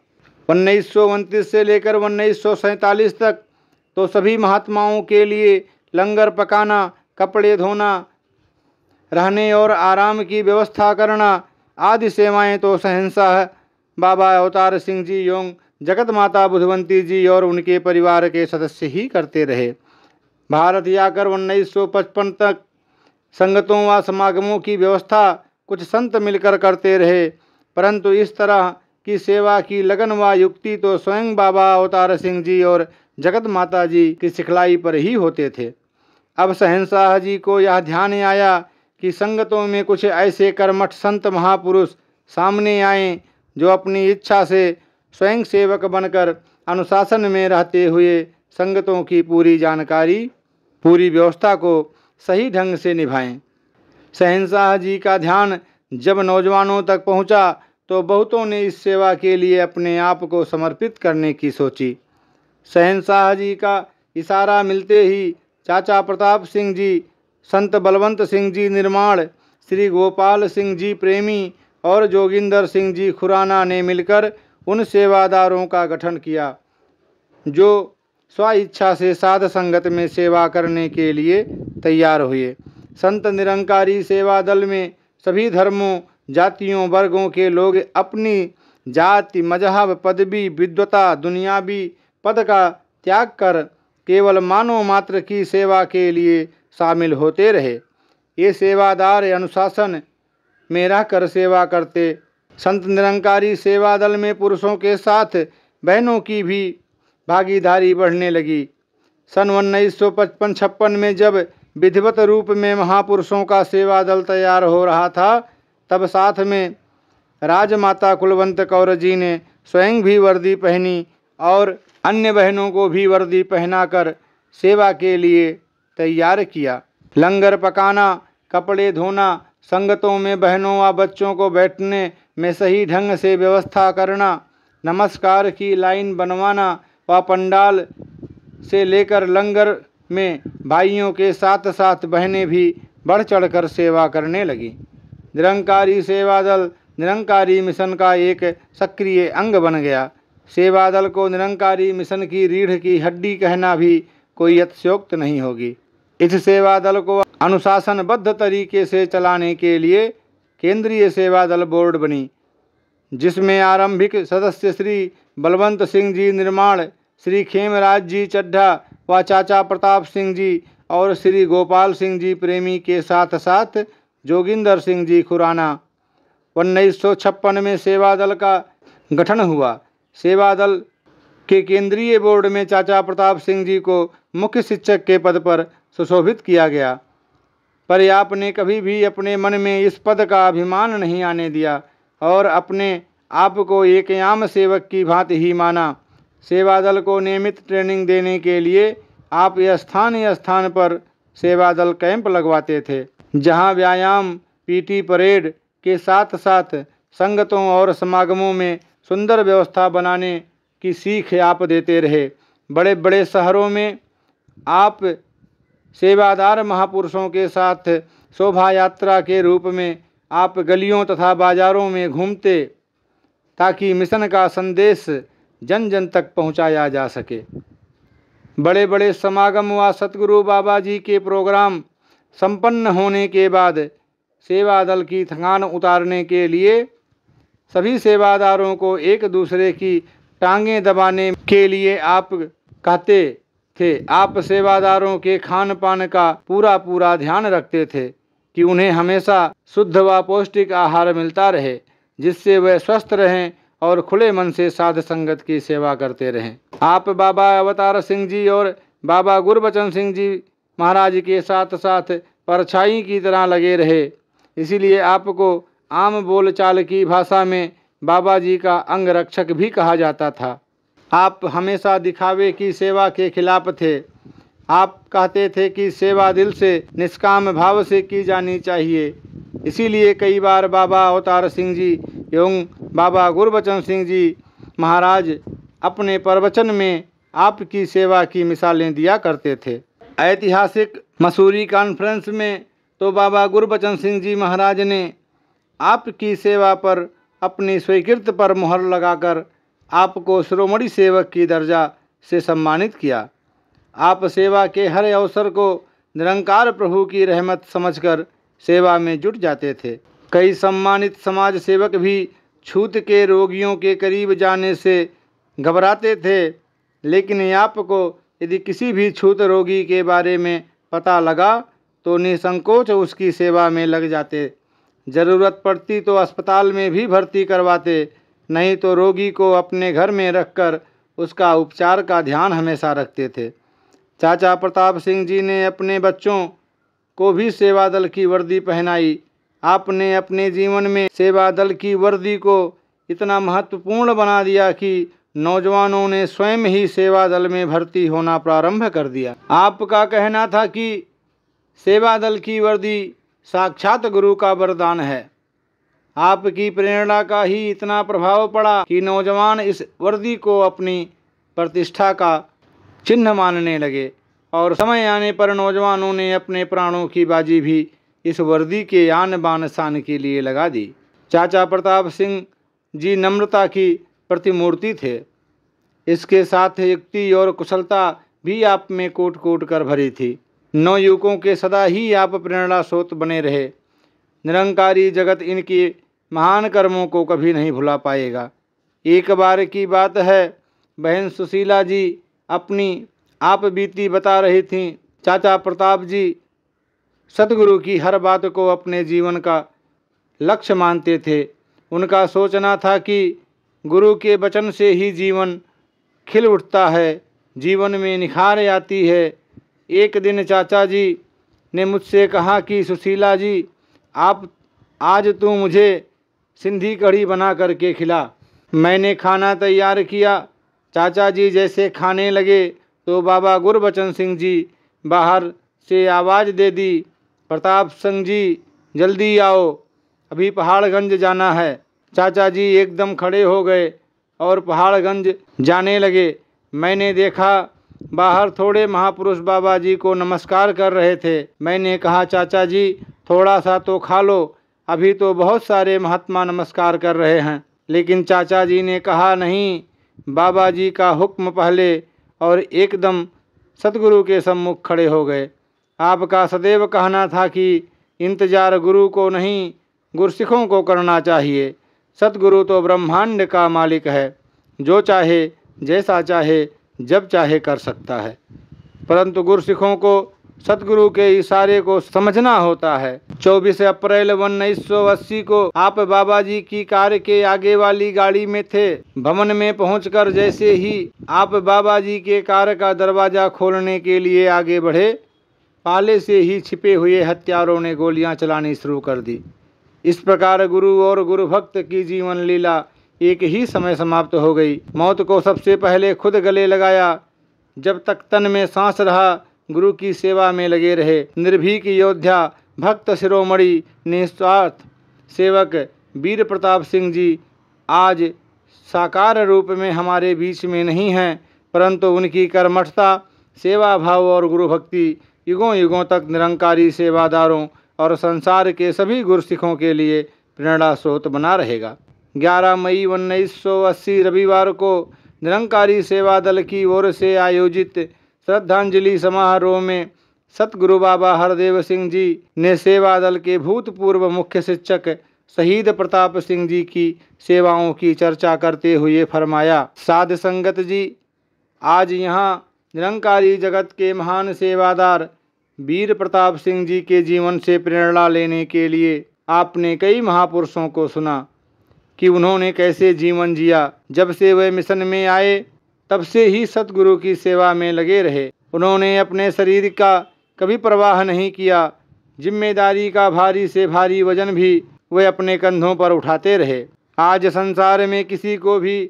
उन्नीस से लेकर उन्नीस तक तो सभी महात्माओं के लिए लंगर पकाना कपड़े धोना रहने और आराम की व्यवस्था करना आदि सेवाएं तो सहिंसा है बाबा अवतार सिंह जी योंग जगत माता बुधवंती जी और उनके परिवार के सदस्य ही करते रहे भारत आकर 1955 तक संगतों व समागमों की व्यवस्था कुछ संत मिलकर करते रहे परंतु इस तरह की सेवा की लगन व युक्ति तो स्वयं बाबा अवतार सिंह जी और जगत माता जी की सिखलाई पर ही होते थे अब सहनशाह जी को यह ध्यान आया कि संगतों में कुछ ऐसे कर्मठ संत महापुरुष सामने आए जो अपनी इच्छा से स्वयं सेवक बनकर अनुशासन में रहते हुए संगतों की पूरी जानकारी पूरी व्यवस्था को सही ढंग से निभाएं सहनशाह जी का ध्यान जब नौजवानों तक पहुंचा तो बहुतों ने इस सेवा के लिए अपने आप को समर्पित करने की सोची शहनशाह जी का इशारा मिलते ही चाचा प्रताप सिंह जी संत बलवंत सिंह जी निर्माण श्री गोपाल सिंह जी प्रेमी और जोगिंदर सिंह जी खुराना ने मिलकर उन सेवादारों का गठन किया जो स्वइच्छा से साध संगत में सेवा करने के लिए तैयार हुए संत निरंकारी सेवा दल में सभी धर्मों जातियों वर्गों के लोग अपनी जाति मजहब पदवी विद्वता दुनियावी पद का त्याग कर केवल मानव मात्र की सेवा के लिए शामिल होते रहे ये सेवादार अनुशासन में कर सेवा करते संत निरंकारी सेवा दल में पुरुषों के साथ बहनों की भी भागीदारी बढ़ने लगी सन उन्नीस सौ पचपन छप्पन में जब विधिवत रूप में महापुरुषों का सेवा दल तैयार हो रहा था तब साथ में राजमाता कुलवंत कौर जी ने स्वयं भी वर्दी पहनी और अन्य बहनों को भी वर्दी पहनाकर सेवा के लिए तैयार किया लंगर पकाना कपड़े धोना संगतों में बहनों व बच्चों को बैठने में सही ढंग से व्यवस्था करना नमस्कार की लाइन बनवाना व पंडाल से लेकर लंगर में भाइयों के साथ साथ बहनें भी बढ़ चढ़कर सेवा करने लगीं निरंकारी सेवा दल निरंकारी मिशन का एक सक्रिय अंग बन गया सेवा दल को निरंकारी मिशन की रीढ़ की हड्डी कहना भी कोई अतिशोक्त नहीं होगी इस सेवा दल को अनुशासनबद्ध तरीके से चलाने के लिए केंद्रीय सेवा दल बोर्ड बनी जिसमें आरंभिक सदस्य श्री बलवंत सिंह जी निर्माण श्री खेमराज जी चड्ढा व चाचा प्रताप सिंह जी और श्री गोपाल सिंह जी प्रेमी के साथ साथ जोगिंदर सिंह जी खुराना उन्नीस में सेवा दल का गठन हुआ सेवा दल के केंद्रीय बोर्ड में चाचा प्रताप सिंह जी को मुख्य शिक्षक के पद पर सुशोभित किया गया पर आपने कभी भी अपने मन में इस पद का अभिमान नहीं आने दिया और अपने आप को एक आम सेवक की भांति ही माना सेवा दल को नियमित ट्रेनिंग देने के लिए आप स्थानीय स्थान पर सेवा दल कैंप लगवाते थे जहाँ व्यायाम पीटी परेड के साथ साथ संगतों और समागमों में सुंदर व्यवस्था बनाने की सीख आप देते रहे बड़े बड़े शहरों में आप सेवादार महापुरुषों के साथ शोभा यात्रा के रूप में आप गलियों तथा बाजारों में घूमते ताकि मिशन का संदेश जन जन तक पहुंचाया जा सके बड़े बड़े समागम व सतगुरु बाबा जी के प्रोग्राम संपन्न होने के बाद सेवा दल की थकान उतारने के लिए सभी सेवादारों को एक दूसरे की टांगें दबाने के लिए आप कहते थे आप सेवादारों के खान पान का पूरा पूरा ध्यान रखते थे कि उन्हें हमेशा शुद्ध व पौष्टिक आहार मिलता रहे जिससे वे स्वस्थ रहें और खुले मन से साध संगत की सेवा करते रहें आप बाबा अवतार सिंह जी और बाबा गुरबचन सिंह जी महाराज के साथ साथ परछाई की तरह लगे रहे इसीलिए आपको आम बोलचाल की भाषा में बाबा जी का अंग रक्षक भी कहा जाता था आप हमेशा दिखावे की सेवा के खिलाफ थे आप कहते थे कि सेवा दिल से निष्काम भाव से की जानी चाहिए इसीलिए कई बार बाबा अवतार सिंह जी एवं बाबा गुरबचन सिंह जी महाराज अपने प्रवचन में आपकी सेवा की मिसालें दिया करते थे ऐतिहासिक मसूरी कॉन्फ्रेंस में तो बाबा गुरबचन सिंह जी महाराज ने आपकी सेवा पर अपनी स्वीकृत पर मुहर लगाकर आपको श्रोमणी सेवक की दर्जा से सम्मानित किया आप सेवा के हर अवसर को निरंकार प्रभु की रहमत समझकर सेवा में जुट जाते थे कई सम्मानित समाज सेवक भी छूत के रोगियों के करीब जाने से घबराते थे लेकिन आपको यदि किसी भी छूत रोगी के बारे में पता लगा तो निसंकोच उसकी सेवा में लग जाते ज़रूरत पड़ती तो अस्पताल में भी भर्ती करवाते नहीं तो रोगी को अपने घर में रखकर उसका उपचार का ध्यान हमेशा रखते थे चाचा प्रताप सिंह जी ने अपने बच्चों को भी सेवा दल की वर्दी पहनाई आपने अपने जीवन में सेवा दल की वर्दी को इतना महत्वपूर्ण बना दिया कि नौजवानों ने स्वयं ही सेवा दल में भर्ती होना प्रारंभ कर दिया आपका कहना था कि सेवा दल की वर्दी साक्षात गुरु का वरदान है आपकी प्रेरणा का ही इतना प्रभाव पड़ा कि नौजवान इस वर्दी को अपनी प्रतिष्ठा का चिन्ह मानने लगे और समय आने पर नौजवानों ने अपने प्राणों की बाजी भी इस वर्दी के आन बान शान के लिए लगा दी चाचा प्रताप सिंह जी नम्रता की प्रतिमूर्ति थे इसके साथ युक्ति और कुशलता भी आप में कोट कोट कर भरी थी नौ युवकों के सदा ही आप प्रेरणा स्रोत बने रहे निरंकारी जगत इनके महान कर्मों को कभी नहीं भुला पाएगा एक बार की बात है बहन सुशीला जी अपनी आप बीती बता रही थी चाचा प्रताप जी सतगुरु की हर बात को अपने जीवन का लक्ष्य मानते थे उनका सोचना था कि गुरु के वचन से ही जीवन खिल उठता है जीवन में निखार आती है एक दिन चाचा जी ने मुझसे कहा कि सुशीला जी आप आज तू मुझे सिंधी कढ़ी बना करके खिला मैंने खाना तैयार किया चाचा जी जैसे खाने लगे तो बाबा गुरबचन सिंह जी बाहर से आवाज़ दे दी प्रताप सिंह जी जल्दी आओ अभी पहाड़गंज जाना है चाचा जी एकदम खड़े हो गए और पहाड़गंज जाने लगे मैंने देखा बाहर थोड़े महापुरुष बाबा जी को नमस्कार कर रहे थे मैंने कहा चाचा जी थोड़ा सा तो खा लो अभी तो बहुत सारे महात्मा नमस्कार कर रहे हैं लेकिन चाचा जी ने कहा नहीं बाबा जी का हुक्म पहले और एकदम सतगुरु के सम्मुख खड़े हो गए आपका सदैव कहना था कि इंतज़ार गुरु को नहीं गुरसिखों को करना चाहिए सतगुरु तो ब्रह्मांड का मालिक है जो चाहे जैसा चाहे जब चाहे कर सकता है परंतु सिखों को सतगुरु के इशारे को समझना होता है 24 अप्रैल उन्नीस को आप बाबा जी की कार के आगे वाली गाड़ी में थे भवन में पहुंचकर जैसे ही आप बाबा जी के कार का दरवाजा खोलने के लिए आगे बढ़े पाले से ही छिपे हुए हत्यारों ने गोलियां चलानी शुरू कर दी इस प्रकार गुरु और गुरु भक्त की जीवन लीला एक ही समय समाप्त हो गई मौत को सबसे पहले खुद गले लगाया जब तक तन में सांस रहा गुरु की सेवा में लगे रहे निर्भीक योद्धा भक्त शिरोमणि निस्वार्थ सेवक वीर प्रताप सिंह जी आज साकार रूप में हमारे बीच में नहीं हैं परंतु उनकी कर्मठता सेवा भाव और गुरु भक्ति युगों युगों तक निरंकारी सेवादारों और संसार के सभी गुरसिखों के लिए प्रेरणा स्रोत बना रहेगा 11 मई उन्नीस रविवार को निरंकारी सेवा दल की ओर से आयोजित श्रद्धांजलि समारोह में सतगुरु बाबा हरदेव सिंह जी ने सेवा दल के भूतपूर्व मुख्य शिक्षक शहीद प्रताप सिंह जी की सेवाओं की चर्चा करते हुए फरमाया साध संगत जी आज यहाँ निरंकारी जगत के महान सेवादार वीर प्रताप सिंह जी के जीवन से प्रेरणा लेने के लिए आपने कई महापुरुषों को सुना कि उन्होंने कैसे जीवन जिया जब से वे मिशन में आए तब से ही सतगुरु की सेवा में लगे रहे उन्होंने अपने शरीर का कभी प्रवाह नहीं किया जिम्मेदारी का भारी से भारी वजन भी वे अपने कंधों पर उठाते रहे आज संसार में किसी को भी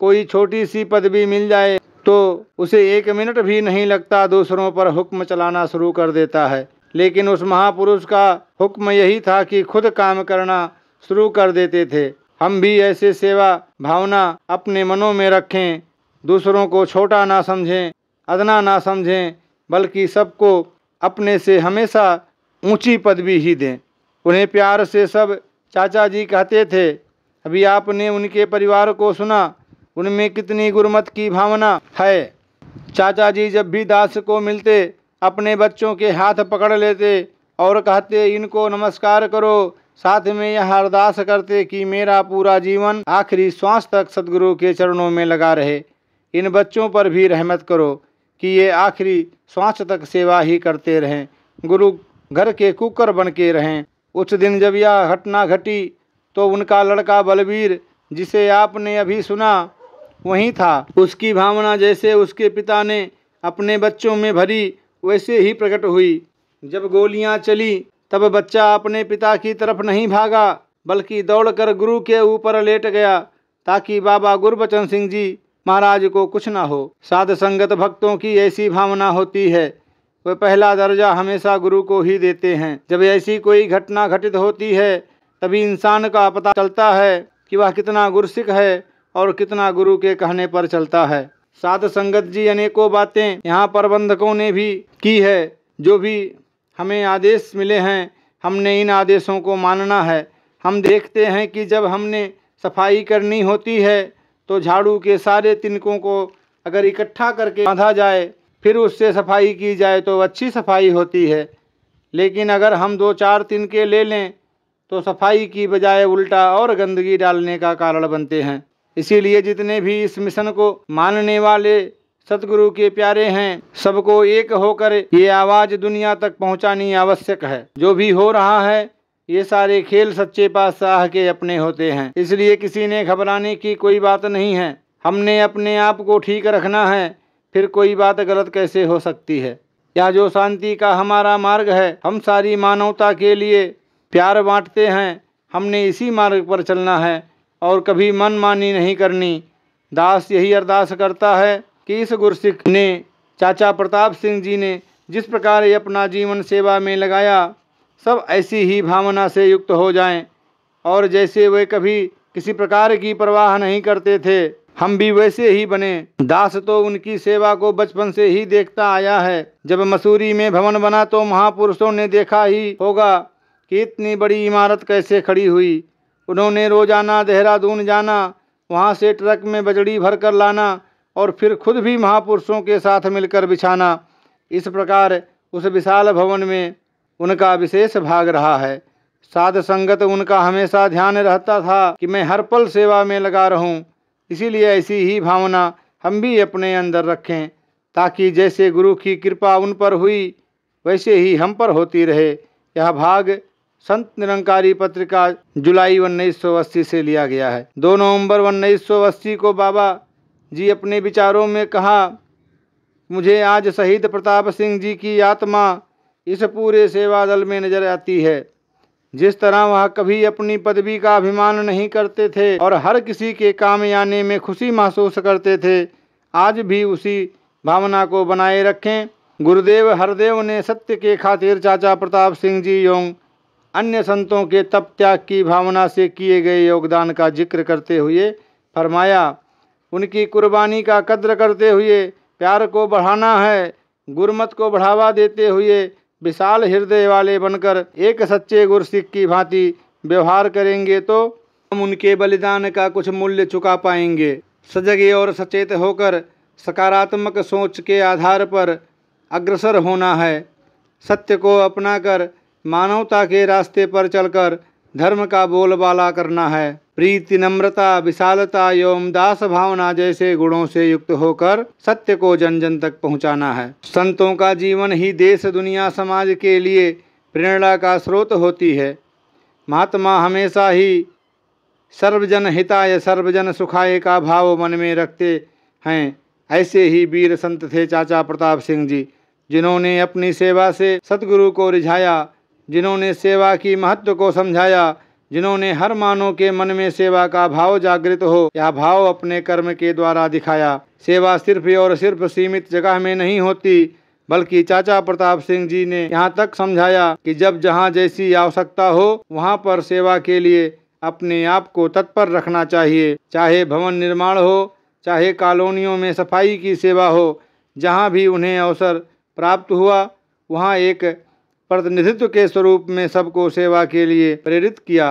कोई छोटी सी पदवी मिल जाए तो उसे एक मिनट भी नहीं लगता दूसरों पर हुक्म चलाना शुरू कर देता है लेकिन उस महापुरुष का हुक्म यही था कि खुद काम करना शुरू कर देते थे हम भी ऐसे सेवा भावना अपने मनों में रखें दूसरों को छोटा ना समझें अदना ना समझें बल्कि सबको अपने से हमेशा ऊंची पदवी ही दें उन्हें प्यार से सब चाचा जी कहते थे अभी आपने उनके परिवार को सुना उनमें कितनी गुरमत की भावना है चाचा जी जब भी दास को मिलते अपने बच्चों के हाथ पकड़ लेते और कहते इनको नमस्कार करो साथ में यह अरदास करते कि मेरा पूरा जीवन आखिरी श्वास तक सदगुरु के चरणों में लगा रहे इन बच्चों पर भी रहमत करो कि ये आखिरी श्वास तक सेवा ही करते रहें गुरु घर के कुकर बन के रहें उस दिन जब यह घटना घटी तो उनका लड़का बलबीर जिसे आपने अभी सुना वहीं था उसकी भावना जैसे उसके पिता ने अपने बच्चों में भरी वैसे ही प्रकट हुई जब गोलियां चली तब बच्चा अपने पिता की तरफ नहीं भागा बल्कि दौड़कर गुरु के ऊपर लेट गया ताकि बाबा गुरबचन सिंह जी महाराज को कुछ ना हो साध संगत भक्तों की ऐसी भावना होती है वे पहला दर्जा हमेशा गुरु को ही देते हैं जब ऐसी कोई घटना घटित होती है तभी इंसान का पता चलता है कि वह कितना गुरसिक है और कितना गुरु के कहने पर चलता है साध संगत जी अनेकों बातें यहाँ प्रबंधकों ने भी की है जो भी हमें आदेश मिले हैं हमने इन आदेशों को मानना है हम देखते हैं कि जब हमने सफाई करनी होती है तो झाड़ू के सारे तिनकों को अगर इकट्ठा करके बांधा जाए फिर उससे सफाई की जाए तो अच्छी सफाई होती है लेकिन अगर हम दो चार तिनके ले लें तो सफाई की बजाय उल्टा और गंदगी डालने का कारण बनते हैं इसीलिए जितने भी इस मिशन को मानने वाले सतगुरु के प्यारे हैं सबको एक होकर ये आवाज़ दुनिया तक पहुंचानी आवश्यक है जो भी हो रहा है ये सारे खेल सच्चे पातशाह के अपने होते हैं इसलिए किसी ने घबराने की कोई बात नहीं है हमने अपने आप को ठीक रखना है फिर कोई बात गलत कैसे हो सकती है या जो शांति का हमारा मार्ग है हम सारी मानवता के लिए प्यार बांटते हैं हमने इसी मार्ग पर चलना है और कभी मनमानी नहीं करनी दास यही अरदास करता है कि इस गुरसिख ने चाचा प्रताप सिंह जी ने जिस प्रकार ये अपना जीवन सेवा में लगाया सब ऐसी ही भावना से युक्त हो जाएं और जैसे वे कभी किसी प्रकार की परवाह नहीं करते थे हम भी वैसे ही बने दास तो उनकी सेवा को बचपन से ही देखता आया है जब मसूरी में भवन बना तो महापुरुषों ने देखा ही होगा कि इतनी बड़ी इमारत कैसे खड़ी हुई उन्होंने रोज़ाना देहरादून जाना वहाँ से ट्रक में बजड़ी भर कर लाना और फिर खुद भी महापुरुषों के साथ मिलकर बिछाना इस प्रकार उस विशाल भवन में उनका विशेष भाग रहा है साध संगत उनका हमेशा ध्यान रहता था कि मैं हर पल सेवा में लगा रहूं इसीलिए ऐसी ही भावना हम भी अपने अंदर रखें ताकि जैसे गुरु की कृपा उन पर हुई वैसे ही हम पर होती रहे यह भाग संत निरंकारी पत्रिका जुलाई उन्नीस से लिया गया है दो नवंबर उन्नीस को बाबा जी अपने विचारों में कहा मुझे आज शहीद प्रताप सिंह जी की आत्मा इस पूरे सेवा दल में नजर आती है जिस तरह वह कभी अपनी पदवी का अभिमान नहीं करते थे और हर किसी के काम आने में खुशी महसूस करते थे आज भी उसी भावना को बनाए रखें गुरुदेव हरदेव ने सत्य के खातिर चाचा प्रताप सिंह जी एवं अन्य संतों के तप त्याग की भावना से किए गए योगदान का जिक्र करते हुए फरमाया उनकी कुर्बानी का कद्र करते हुए प्यार को बढ़ाना है गुरमत को बढ़ावा देते हुए विशाल हृदय वाले बनकर एक सच्चे गुरसिख की भांति व्यवहार करेंगे तो हम उनके बलिदान का कुछ मूल्य चुका पाएंगे सजगे और सचेत होकर सकारात्मक सोच के आधार पर अग्रसर होना है सत्य को अपनाकर मानवता के रास्ते पर चलकर धर्म का बोलबाला करना है प्रीति नम्रता विशालता एवं दास भावना जैसे गुणों से युक्त होकर सत्य को जन जन तक पहुंचाना है संतों का जीवन ही देश दुनिया समाज के लिए प्रेरणा का स्रोत होती है महात्मा हमेशा ही सर्वजन हिताय सर्वजन सुखाय का भाव मन में रखते हैं ऐसे ही वीर संत थे चाचा प्रताप सिंह जी जिन्होंने अपनी सेवा से सतगुरु को रिझाया जिन्होंने सेवा की महत्व को समझाया जिन्होंने हर मानव के मन में सेवा का भाव जागृत हो यह भाव अपने कर्म के द्वारा दिखाया सेवा सिर्फ और सिर्फ सीमित जगह में नहीं होती बल्कि चाचा प्रताप सिंह जी ने यहाँ तक समझाया कि जब जहाँ जैसी आवश्यकता हो वहाँ पर सेवा के लिए अपने आप को तत्पर रखना चाहिए चाहे भवन निर्माण हो चाहे कॉलोनियों में सफाई की सेवा हो जहाँ भी उन्हें अवसर प्राप्त हुआ वहाँ एक प्रतिनिधित्व के स्वरूप में सबको सेवा के लिए प्रेरित किया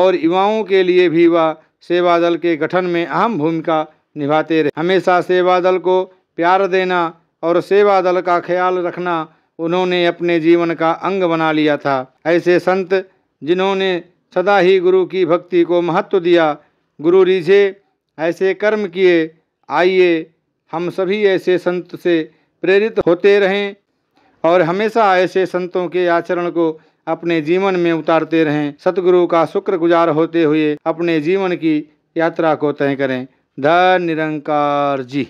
और युवाओं के लिए भी वह सेवा दल के गठन में अहम भूमिका निभाते रहे हमेशा सेवा दल को प्यार देना और सेवा दल का ख्याल रखना उन्होंने अपने जीवन का अंग बना लिया था ऐसे संत जिन्होंने सदा ही गुरु की भक्ति को महत्व दिया गुरु रीझे ऐसे कर्म किए आइए हम सभी ऐसे संत से प्रेरित होते रहें और हमेशा ऐसे संतों के आचरण को अपने जीवन में उतारते रहें सतगुरु का शुक्र गुजार होते हुए अपने जीवन की यात्रा को तय करें धन निरंकार जी